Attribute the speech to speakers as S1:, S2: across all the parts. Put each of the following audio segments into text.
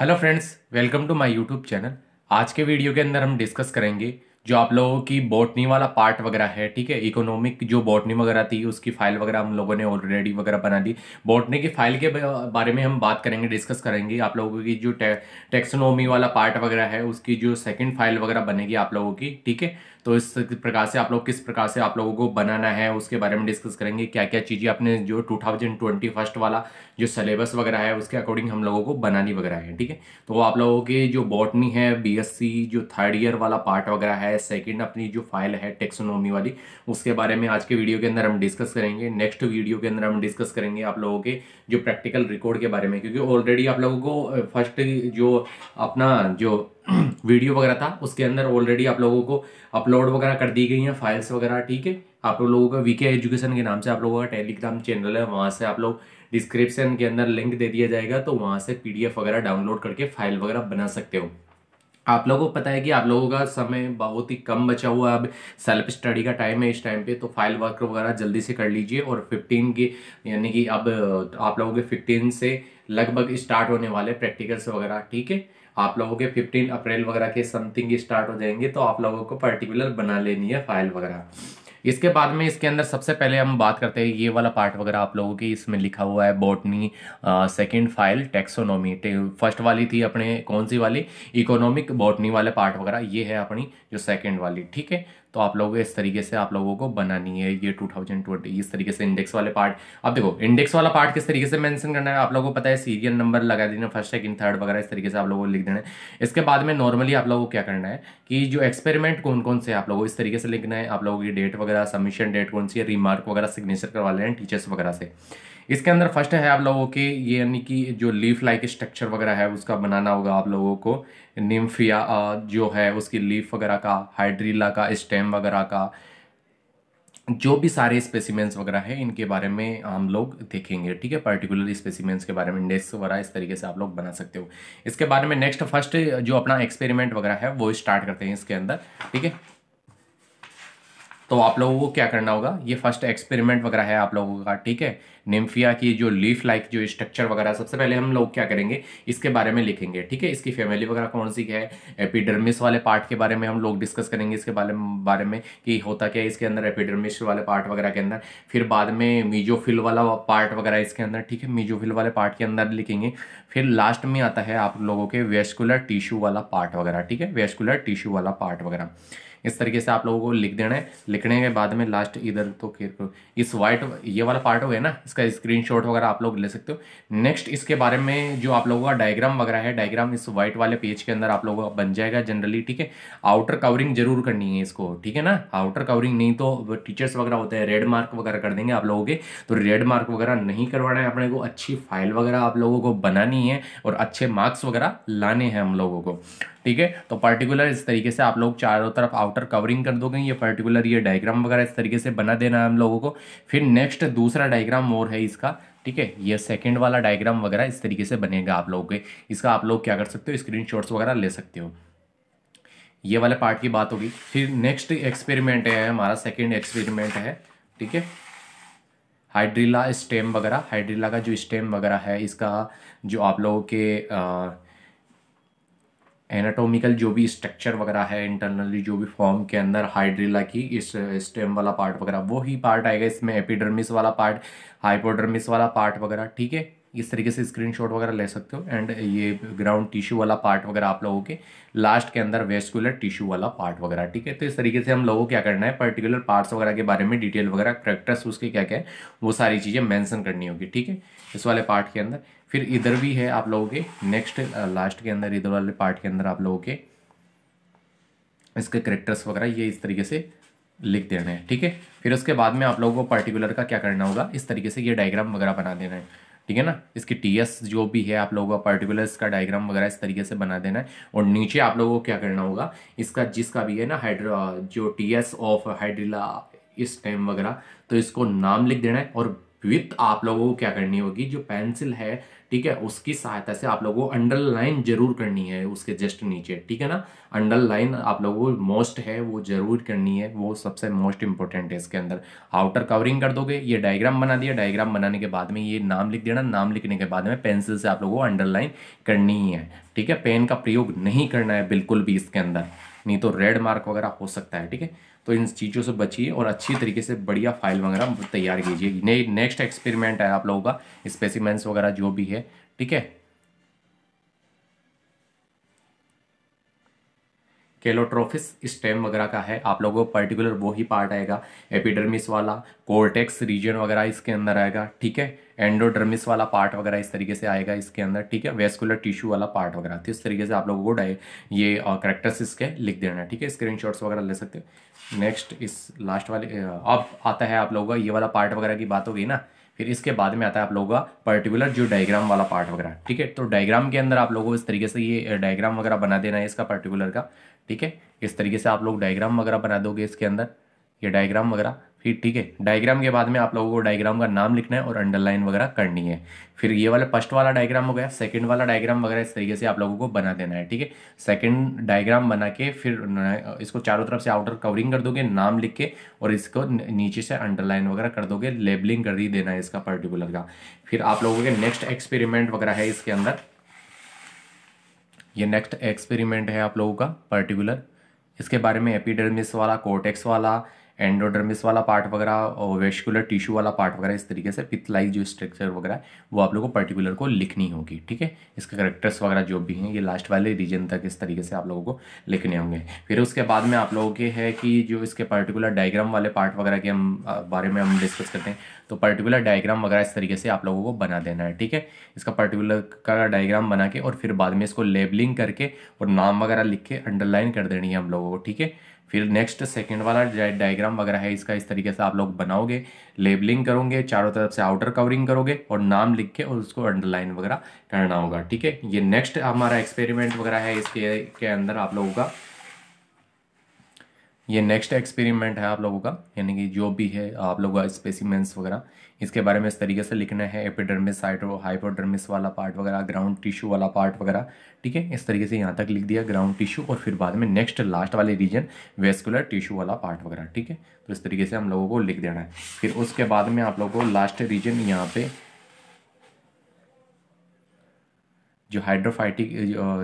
S1: hello friends welcome to my YouTube channel आज के video के अंदर हम डिस्कस करेंगे जो आप लोगों की बॉटनी वाला पार्ट वगैरह है ठीक है इकोनॉमिक जो बॉटनी वगैरह थी उसकी फाइल वगैरह हम लोगों ने ऑलरेडी वगैरह बना दी बॉटनी की फाइल के बारे में हम बात करेंगे डिस्कस करेंगे आप लोगों की जो टे, टेक्सोनोमी वाला पार्ट वगैरह है उसकी जो सेकेंड फाइल वगैरह बनेगी आप लोगों की ठीक है तो इस प्रकार से आप लोग किस प्रकार से आप लोगों को बनाना है उसके बारे में डिस्कस करेंगे क्या क्या चीज़ें अपने जो टू थाउजेंड ट्वेंटी फर्स्ट वाला जो सलेबस वगैरह है उसके अकॉर्डिंग हम लोगों को बनानी वगैरह है ठीक है तो आप लोगों के जो बॉटनी है बीएससी जो थर्ड ईयर वाला पार्ट वगैरह है है सेकेंड अपनी जो फाइल है टेक्सोनोमी वाली उसके बारे में आज के वीडियो के अंदर हम डिस्कस करेंगे नेक्स्ट वीडियो के अंदर हम डिस्कस करेंगे आप लोगों के जो प्रैक्टिकल रिकॉर्ड के बारे में क्योंकि ऑलरेडी आप लोगों को फर्स्ट जो अपना जो वीडियो वगैरह था उसके अंदर ऑलरेडी आप लोगों को अपलोड वगैरह कर दी गई हैं फाइल्स वगैरह ठीक है आप लोगों का वीके एजुकेशन के नाम से आप लोगों का टेलीग्राम चैनल है वहाँ से आप लोग डिस्क्रिप्शन के अंदर लिंक दे दिया जाएगा तो वहाँ से पीडीएफ वगैरह डाउनलोड करके फाइल वगैरह बना सकते हो आप लोगों को पता है कि आप लोगों का समय बहुत ही कम बचा हुआ है अब सेल्फ स्टडी का टाइम है इस टाइम पे तो फाइल वर्क वगैरह जल्दी से कर लीजिए और 15 के यानी कि अब आप लोगों के 15 से लगभग स्टार्ट होने वाले प्रैक्टिकल्स वगैरह ठीक है आप लोगों के 15 अप्रैल वगैरह के समथिंग स्टार्ट हो जाएंगे तो आप लोगों को पर्टिकुलर बना लेनी है फाइल वगैरह इसके बाद में इसके अंदर सबसे पहले हम बात करते हैं ये वाला पार्ट वगैरह आप लोगों की इसमें लिखा हुआ है botany second file taxonomy first वाली थी अपने कौन सी वाली इकोनॉमिक बोटनी वाले पार्ट वगैरह ये है अपनी जो सेकेंड वाली ठीक है तो आप लोगों को इस तरीके से आप लोगों को बनानी है ये टू थाउजेंड ट्वेंटी इस तरीके से इंडेक्स वाले पार्ट अब देखो इंडेक्स वाला पार्ट किस तरीके से मेंशन करना है आप लोगों को पता है सीरियल नंबर लगा देना फर्स्ट सेकंड थर्ड वगैरह इस तरीके से आप लोगों को लिख देना है इसके बाद में नॉर्मली आप लोगों को क्या करना है कि जो एक्सपेरिमेंट कौन कौन से आप लोगों इस तरीके से लिखना है आप लोगों की डेट वगैरह सबमिशन डेट कौन सी है रिमार्क वगैरह सिग्नेचर करवा लेना है टीचर्स वगैरह से इसके अंदर फर्स्ट है आप लोगों के ये यानी कि जो लीफ लाइक स्ट्रक्चर वगैरह है उसका बनाना होगा आप लोगों को निम्फिया जो है उसकी लीफ वगैरह का हाइड्रीला का स्टेम वगैरह का जो भी सारे स्पेसिमेंट्स वगैरह हैं इनके बारे में हम लोग देखेंगे ठीक है पर्टिकुलर स्पेसिमेंट्स के बारे में इंडेक्स वगैरह इस तरीके से आप लोग बना सकते हो इसके बारे में नेक्स्ट फर्स्ट जो अपना एक्सपेरिमेंट वगैरह है वो स्टार्ट करते हैं इसके अंदर ठीक है तो आप लोगों को क्या करना होगा ये फर्स्ट एक्सपेरिमेंट वगैरह है आप लोगों का ठीक है निम्फिया की जो लीफ लाइक जो स्ट्रक्चर वगैरह सबसे पहले हम लोग क्या करेंगे इसके बारे में लिखेंगे ठीक है इसकी फैमिली वगैरह कौन सी है एपिडर्मिस वाले पार्ट के बारे में हम लोग डिस्कस करेंगे इसके बारे में बारे में कि होता क्या है इसके अंदर एपिडर्मिस वाले पार्ट वगैरह के अंदर फिर बाद में मीजोफिल वाला पार्ट वगैरह इसके अंदर ठीक है मीजोफिल वाले पार्ट के अंदर लिखेंगे फिर लास्ट में आता है आप लोगों के वेस्कुलर टिश्यू वाला पार्ट वगैरह ठीक है वेस्कुलर टिश्यू वाला पार्ट वगैरह इस तरीके से आप लोगों को लिख देना है लिखने के बाद में लास्ट इधर तो फिर इस वाइट ये वाला पार्ट हो गया ना इसका स्क्रीन वगैरह आप लोग ले सकते हो नेक्स्ट इसके बारे में जो आप लोगों का डायग्राम वगैरह है डायग्राम इस व्हाइट वाले पेज के अंदर आप लोगों का बन जाएगा जनरली ठीक है आउटर कवरिंग जरूर करनी है इसको ठीक है ना आउटर कवरिंग नहीं तो टीचर्स वगैरह होते हैं रेड मार्क वगैरह कर देंगे आप लोगों के तो रेड मार्क वगैरह नहीं करवाना है अपने को अच्छी फाइल वगैरह आप लोगों को बनानी है और अच्छे मार्क्स वगैरह लाने हैं हम लोगों को ठीक है तो पर्टिकुलर इस तरीके से आप लोग चारों तरफ आउटर कवरिंग कर दोगे ये पर्टिकुलर ये डायग्राम वगैरह इस तरीके से बना देना है हम लोगों को फिर नेक्स्ट दूसरा डायग्राम और है इसका ठीक है ये सेकंड वाला डायग्राम वगैरह इस तरीके से बनेगा आप लोगों के इसका आप लोग क्या कर सकते हो स्क्रीन वगैरह ले सकते हो ये वाले पार्ट की बात होगी फिर नेक्स्ट एक्सपेरिमेंट है हमारा सेकेंड एक्सपेरिमेंट है ठीक है हाइड्रिला स्टेम वगैरह हाइड्रिला का जो स्टेम वगैरह है इसका जो आप लोगों के आ, एनाटोमिकल जो भी स्ट्रक्चर वगैरह है इंटरनली जो भी फॉर्म के अंदर हाइड्रिला की इस स्टेम वाला पार्ट वगैरह वो ही पार्ट आएगा इसमें एपिडर्मिस वाला पार्ट हाइपोडर्मिस वाला पार्ट वगैरह ठीक है इस तरीके से स्क्रीनशॉट वगैरह ले सकते हो एंड ये ग्राउंड टिश्यू वाला पार्ट वगैरह आप लोगों के लास्ट के अंदर वेस्कुलर टिश्यू वाला पार्ट वगैरह ठीक है तो इस तरीके से हम लोगों को क्या करना है पर्टिकुलर पार्ट्स वगैरह के बारे में डिटेल वगैरह करेक्टर्स उसके क्या क्या है वो सारी चीज़ें मैंसन करनी होगी ठीक है इस वाले पार्ट के अंदर फिर इधर भी है आप लोगों के नेक्स्ट लास्ट के अंदर इधर वाले पार्ट के अंदर आप लोगों के इसके करेक्टर्स वगैरह ये इस तरीके से लिख देना है ठीक है फिर उसके बाद में आप लोगों को पर्टिकुलर का क्या करना होगा इस तरीके से ये डायग्राम वगैरह बना देना है ठीक है ना इसकी टी एस जो भी है आप लोगों का पर्टिकुलर इसका डायग्राम वगैरह इस तरीके से बना देना है और नीचे आप लोगों को क्या करना होगा इसका जिसका भी है ना हाइड्रो जो टी एस ऑफ हाइड्रिला इस टाइम वगैरह तो इसको नाम लिख देना है और विथ आप लोगों को क्या करनी होगी जो पेंसिल है ठीक है उसकी सहायता से आप लोगों को अंडरलाइन जरूर करनी है उसके जस्ट नीचे ठीक है ना अंडरलाइन आप लोगों को मोस्ट है वो जरूर करनी है वो सबसे मोस्ट इंपॉर्टेंट है इसके अंदर आउटर कवरिंग कर दोगे ये डायग्राम बना दिया डायग्राम बनाने के बाद में ये नाम लिख देना नाम लिखने के बाद में पेंसिल से आप लोगों को अंडरलाइन करनी है ठीक है पेन का प्रयोग नहीं करना है बिल्कुल भी इसके अंदर नहीं तो रेड मार्क वगैरह हो सकता है ठीक है तो इन चीज़ों से बचिए और अच्छी तरीके से बढ़िया फाइल वगैरह तैयार कीजिए नेक्स्ट एक्सपेरिमेंट है आप लोगों का स्पेसिमेंट्स वगैरह जो भी है ठीक है केलोट्रोफिस स्टेम वगैरह का है आप लोगों को पर्टिकुलर वो ही पार्ट आएगा एपिडर्मिस वाला कोर्टेक्स रीजन वगैरह इसके अंदर आएगा ठीक है एंडोडर्मिस वाला पार्ट वगैरह इस तरीके से आएगा इसके अंदर ठीक है वेस्कुलर टिश्यू वाला पार्ट वगैरह तो इस तरीके से आप लोगों को डाय ये करेक्टर्स इसके लिख देना है ठीक है स्क्रीन वगैरह ले सकते हो नेक्स्ट इस लास्ट वाले अब आता है आप लोगों का ये वाला पार्ट वगैरह की बात हो गई ना फिर इसके बाद में आता है आप लोगों का पर्टिकुलर जो डायग्राम वाला पार्ट वगैरह ठीक है तो डायग्राम के अंदर आप लोगों को इस तरीके से ये डायग्राम वगैरह बना देना है इसका पर्टिकुलर का ठीक है इस तरीके से आप लोग डायग्राम वगैरह बना दोगे इसके अंदर ये डायग्राम वगैरह फिर ठीक है डायग्राम के बाद में आप लोगों को डायग्राम का नाम लिखना है और अंडरलाइन वगैरह करनी है फिर ये वाला फर्स्ट वाला डायग्राम हो गया सेकंड वाला डायग्राम वगैरह इस तरीके से आप लोगों को बना देना है ठीक है सेकंड डायग्राम बना के फिर इसको चारों तरफ से आउटर कवरिंग कर दोगे नाम लिख के और इसको नीचे से अंडरलाइन वगैरह कर दोगे लेबलिंग कर ही देना है इसका पर्टिकुलर का फिर आप लोगों के नेक्स्ट एक्सपेरिमेंट वगैरह है इसके अंदर ये नेक्स्ट एक्सपेरिमेंट है आप लोगों का पर्टिकुलर इसके बारे में एपिडर्मिस वाला कोटेक्स वाला एंडोडर्मिस वाला पार्ट वगैरह और वेस्कुलर टिश्यू वाला पार्ट वगैरह इस तरीके से पितलाई जो स्ट्रक्चर वगैरह वो आप लोगों को पर्टिकुलर को लिखनी होगी ठीक है इसके करेक्टर्स वगैरह जो भी हैं ये लास्ट वाले रीजन तक इस तरीके से आप लोगों को लिखने होंगे फिर उसके बाद में आप लोगों के है कि जो इसके पर्टिकुलर डायग्राम वाले पार्ट वगैरह के हम बारे में हम डिस्कस करते हैं तो पर्टिकुलर डायग्राम वगैरह इस तरीके से आप लोगों को बना देना है ठीक है इसका पर्टिकुलर का डायग्राम बना के और फिर बाद में इसको लेबलिंग करके और नाम वगैरह लिख के अंडरलाइन कर देनी है हम लोगों को ठीक है फिर नेक्स्ट सेकेंड वाला डायग्राम वगैरह है इसका इस तरीके से आप लोग बनाओगे लेबलिंग करोगे चारों तरफ से आउटर कवरिंग करोगे और नाम लिख के और उसको अंडरलाइन वगैरह करना होगा ठीक है ये नेक्स्ट हमारा एक्सपेरिमेंट वगैरह है इसके के अंदर आप लोगों का ये नेक्स्ट एक्सपेरिमेंट है आप लोगों का यानी कि जो भी है आप लोगों का स्पेसिमेंट्स वगैरह इसके बारे में इस तरीके से लिखना है एपिडर्मिस साइटो हाइपोडर्मिस वाला पार्ट वगैरह ग्राउंड टिश्यू वाला पार्ट वगैरह ठीक है इस तरीके से यहाँ तक लिख दिया ग्राउंड टिश्यू और फिर बाद में नेक्स्ट लास्ट वाले रीजन वेस्कुलर टिश्यू वाला पार्ट वगैरह ठीक है तो इस तरीके से हम लोगों को लिख देना है फिर उसके बाद में आप लोगों को लास्ट रीजन यहाँ पे जो हाइड्रोफाइटिक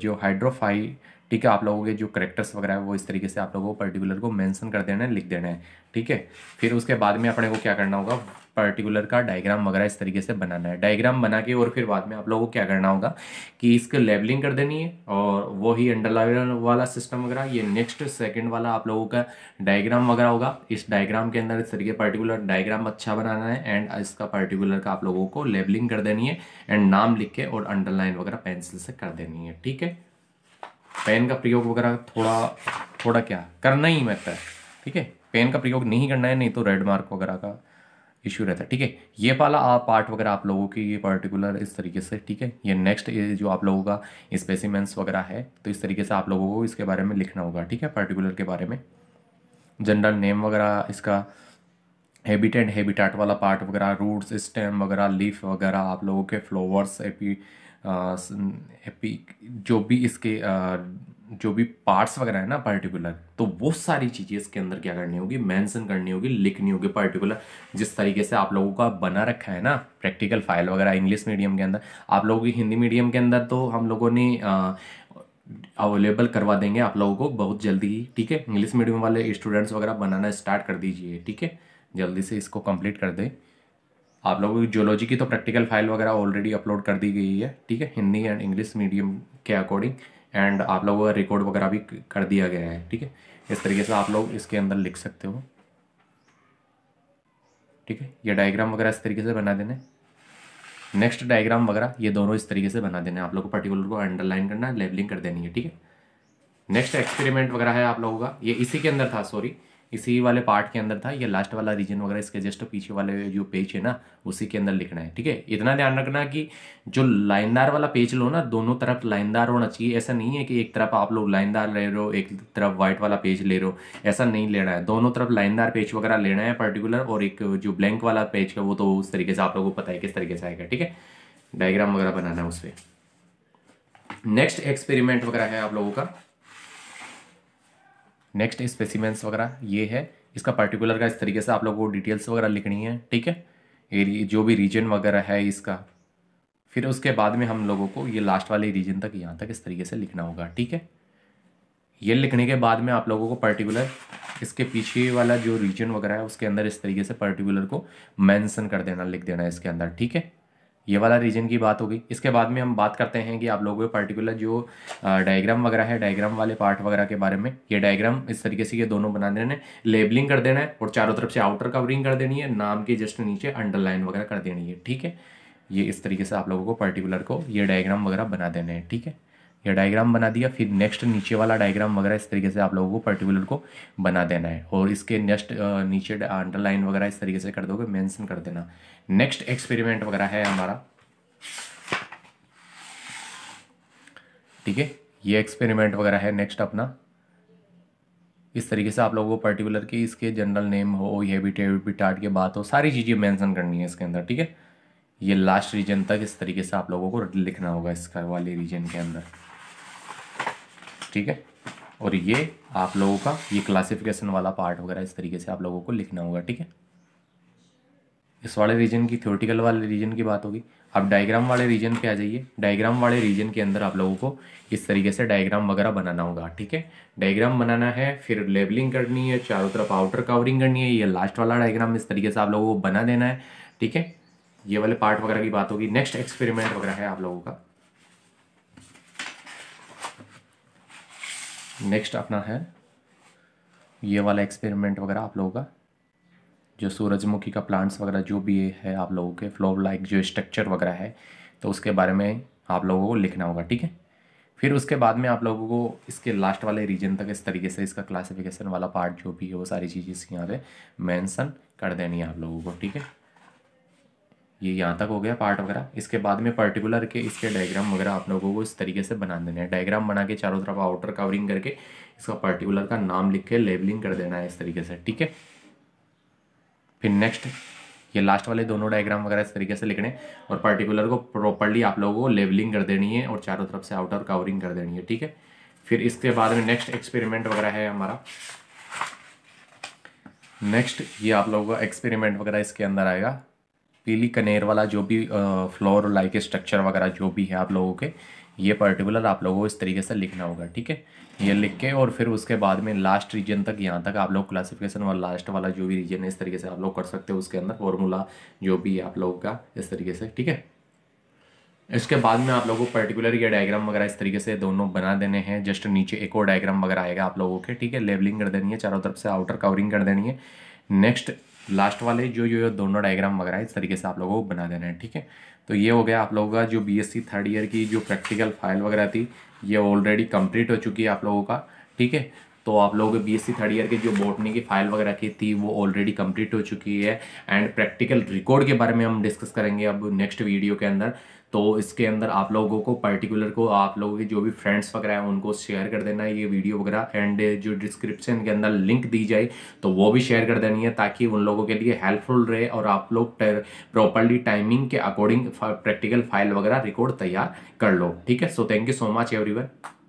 S1: जो हाइड्रोफाइट ठीक है आप लोगों के जो करेक्टर्स वगैरह है वो इस तरीके से आप लोगों को पर्टिकुलर को मेंशन कर देना है लिख देना है ठीक है फिर उसके बाद में अपने को क्या करना होगा पर्टिकुलर का डायग्राम वगैरह इस तरीके से बनाना है डायग्राम बना के और फिर बाद में आप लोगों को क्या करना होगा कि इसके लेबलिंग कर देनी है और वो ही अंडरलाइन वाला सिस्टम वगैरह ये नेक्स्ट सेकंड वाला आप लोगों का डायग्राम वगैरह होगा इस डायग्राम के अंदर इस तरीके पर्टिकुलर डायग्राम अच्छा बनाना है एंड इसका पर्टिकुलर का आप लोगों को लेबलिंग कर देनी है एंड नाम लिख के और अंडरलाइन वगैरह पेंसिल से कर देनी है ठीक है पेन का प्रयोग वगैरह थोड़ा थोड़ा क्या करना ही रहता है ठीक है पेन का प्रयोग नहीं करना है नहीं तो रेड मार्क वगैरह का इशू रहता है ठीक है ये वाला आप पार्ट वगैरह आप लोगों की ये पर्टिकुलर इस तरीके से ठीक है ये नेक्स्ट जो आप लोगों का स्पेसिमेंट्स वगैरह है तो इस तरीके से आप लोगों को इसके बारे में लिखना होगा ठीक है पर्टिकुलर के बारे में जनरल नेम वगैरह इसका हैबिट एंड हैबिटाट वाला पार्ट वगैरह रूट्स स्टेम वगैरह लीफ वगैरह आप लोगों के फ्लोवर्स एपी एपी जो भी इसके जो भी पार्ट्स वगैरह है ना पर्टिकुलर तो वो सारी चीज़ें इसके अंदर क्या करनी होगी मेंशन करनी होगी लिखनी होगी पर्टिकुलर जिस तरीके से आप लोगों का बना रखा है ना प्रैक्टिकल फाइल वगैरह इंग्लिश मीडियम के अंदर आप लोगों की हिंदी मीडियम के अंदर तो हम लोगों ने अवेलेबल करवा देंगे आप लोगों को बहुत जल्दी ही ठीक है इंग्लिश मीडियम वाले स्टूडेंट्स वगैरह बनाना स्टार्ट कर दीजिए ठीक है जल्दी से इसको कंप्लीट कर दें आप लोगों की जियोलॉजी की तो प्रैक्टिकल फाइल वगैरह ऑलरेडी अपलोड कर दी गई है ठीक है हिंदी एंड इंग्लिश मीडियम के अकॉर्डिंग एंड आप लोगों का रिकॉर्ड वगैरह भी कर दिया गया है ठीक है इस तरीके से आप लोग इसके अंदर लिख सकते हो ठीक है ये डायग्राम वगैरह इस तरीके से बना देना नेक्स्ट डायग्राम वगैरह ये दोनों इस तरीके से बना देने आप लोग को पर्टिकुलर को अंडरलाइन करना है लेबलिंग कर देनी है ठीक है नेक्स्ट एक्सपेरिमेंट वगैरह है आप लोगों का ये इसी के अंदर था सॉरी इसी वाले पार्ट के अंदर था ये लास्ट वाला रीजन वगैरह इसके जस्ट पीछे वाले जो पेज है ना उसी के अंदर लिखना है ठीक है इतना ध्यान रखना कि जो लाइनदार वाला पेज लो ना दोनों तरफ लाइनदार होना चाहिए ऐसा नहीं है कि एक तरफ आप लोग लाइनदार ले रहे हो एक तरफ व्हाइट वाला पेज ले रहे हो ऐसा नहीं लेना है दोनों तरफ लाइनदार पेज वगैरह लेना है पर्टिकुलर और एक जो ब्लैंक वाला पेज है वो तो उस तरीके से आप लोगों को पता है किस तरीके से आएगा ठीक है डायग्राम वगैरह बनाना है उस पर नेक्स्ट एक्सपेरिमेंट वगैरह है आप लोगों का नेक्स्ट स्पेसिमेंस वगैरह ये है इसका पर्टिकुलर का इस तरीके से आप लोग को डिटेल्स वगैरह लिखनी है ठीक है ये जो भी रीजन वगैरह है इसका फिर उसके बाद में हम लोगों को ये लास्ट वाले रीजन तक यहाँ तक इस तरीके से लिखना होगा ठीक है ये लिखने के बाद में आप लोगों को पर्टिकुलर इसके पीछे वाला जो रीजन वगैरह है उसके अंदर इस तरीके से पर्टिकुलर को मेंशन कर देना लिख देना इसके अंदर ठीक है ये वाला रीजन की बात होगी इसके बाद में हम बात करते हैं कि आप लोगों को पर्टिकुलर जो डायग्राम वगैरह है डायग्राम वाले पार्ट वगैरह के बारे में ये डायग्राम इस तरीके से ये दोनों बना देने लेबलिंग कर देना है और चारों तरफ से आउटर कवरिंग कर देनी है नाम के जस्ट नीचे अंडरलाइन वगैरह कर देनी है ठीक है ये इस तरीके से आप लोगों को पर्टिकुलर को ये डायग्राम वगैरह बना देने हैं ठीक है ये डायग्राम बना दिया फिर नेक्स्ट नीचे वाला डायग्राम वगैरह इस तरीके से आप लोगों को पर्टिकुलर को बना देना है और इसके नेक्स्ट नीचे अंडरलाइन वगैरह इस तरीके से कर दोगे मेंशन कर देना नेक्स्ट एक्सपेरिमेंट वगैरह है हमारा ठीक है ये एक्सपेरिमेंट वगैरह है नेक्स्ट अपना इस तरीके से आप लोगों को पर्टिकुलर की इसके जनरल नेम हो ये भी टाट के बात हो सारी चीज़ें मैंसन करनी है इसके अंदर ठीक है ये लास्ट रीजन तक इस तरीके से आप लोगों को लिखना होगा इसका वाले रीजन के अंदर ठीक है और ये आप लोगों का ये क्लासिफिकेशन वाला पार्ट वगैरह इस तरीके से आप लोगों को लिखना होगा ठीक है इस वाले रीजन की थ्योरेटिकल वाले रीजन की बात होगी आप डायग्राम वाले रीजन पे आ जाइए डायग्राम वाले रीजन के अंदर आप लोगों को इस तरीके से डायग्राम वगैरह बनाना होगा ठीक है डायग्राम बनाना है फिर लेबलिंग करनी है चारों तरफ आउटर कवरिंग करनी है ये लास्ट वाला डायग्राम इस तरीके से आप लोगों को बना देना है ठीक है ये वाले पार्ट वगैरह की बात होगी नेक्स्ट एक्सपेरिमेंट वगैरह है आप लोगों का नेक्स्ट अपना है ये वाला एक्सपेरिमेंट वगैरह आप लोगों का जो सूरजमुखी का प्लांट्स वगैरह जो भी है आप लोगों के फ्लोर लाइक जो स्ट्रक्चर वगैरह है तो उसके बारे में आप लोगों को लिखना होगा ठीक है फिर उसके बाद में आप लोगों को इसके लास्ट वाले रीजन तक इस तरीके से इसका क्लासिफिकेशन वाला पार्ट जो भी है वो सारी चीज़ इसके यहाँ पे मेंशन कर देनी है आप लोगों को ठीक है ये यहाँ तक हो गया पार्ट वगैरह इसके बाद में पर्टिकुलर के इसके डायग्राम वगैरह आप लोगों को इस तरीके से बना देना है डायग्राम बना के चारों तरफ आउटर कवरिंग करके इसका पर्टिकुलर का नाम लिख के लेबलिंग कर देना है इस तरीके से ठीक है फिर नेक्स्ट ये लास्ट वाले दोनों डायग्राम वगैरह इस तरीके से लिखने और पर्टिकुलर को प्रॉपरली आप लोगों को लेबलिंग कर देनी है और चारों तरफ से आउटर कवरिंग कर देनी है ठीक है फिर इसके बाद में नेक्स्ट एक्सपेरिमेंट वगैरह है हमारा नेक्स्ट ये आप लोगों का एक्सपेरिमेंट वगैरह इसके अंदर आएगा पीली कनेर वाला जो भी फ्लोर लाइक स्ट्रक्चर वगैरह जो भी है आप लोगों के ये पर्टिकुलर आप लोगों को इस तरीके से लिखना होगा ठीक है ये लिख के और फिर उसके बाद में लास्ट रीजन तक यहाँ तक आप लोग क्लासिफिकेशन और लास्ट वाला जो भी रीजन है इस तरीके से आप लोग कर सकते हो उसके अंदर फॉर्मूला जो भी है आप लोगों का इस तरीके से ठीक है इसके बाद में आप लोगों को पर्टिकुलर ये डायग्राम वगैरह इस तरीके से दोनों बना देने हैं जस्ट नीचे एक और डायग्राम वगैरह आएगा आप लोगों के ठीक है लेबलिंग कर देनी है चारों तरफ से आउटर कवरिंग कर देनी है नेक्स्ट लास्ट वाले जो जो दोनों डायग्राम वगैरह इस तरीके से आप लोगों को बना देना है ठीक है तो ये हो गया आप लोगों का जो बीएससी थर्ड ईयर की जो प्रैक्टिकल फाइल वगैरह थी ये ऑलरेडी कंप्लीट हो चुकी है आप लोगों का ठीक है तो आप लोगों लोग बीएससी थर्ड ईयर के जो बोटनी की फाइल वगैरह की थी वो ऑलरेडी कंप्लीट हो चुकी है एंड प्रैक्टिकल रिकॉर्ड के बारे में हम डिस्कस करेंगे अब नेक्स्ट वीडियो के अंदर तो इसके अंदर आप लोगों को पर्टिकुलर को आप लोगों के जो भी फ्रेंड्स वगैरह हैं उनको शेयर कर देना है ये वीडियो वगैरह एंड जो डिस्क्रिप्शन के अंदर लिंक दी जाए तो वो भी शेयर कर देनी है ताकि उन लोगों के लिए हेल्पफुल रहे और आप लोग प्रॉपरली टाइमिंग के अकॉर्डिंग प्रैक्टिकल फाइल वगैरह रिकॉर्ड तैयार कर लो ठीक है so thank you so much everyone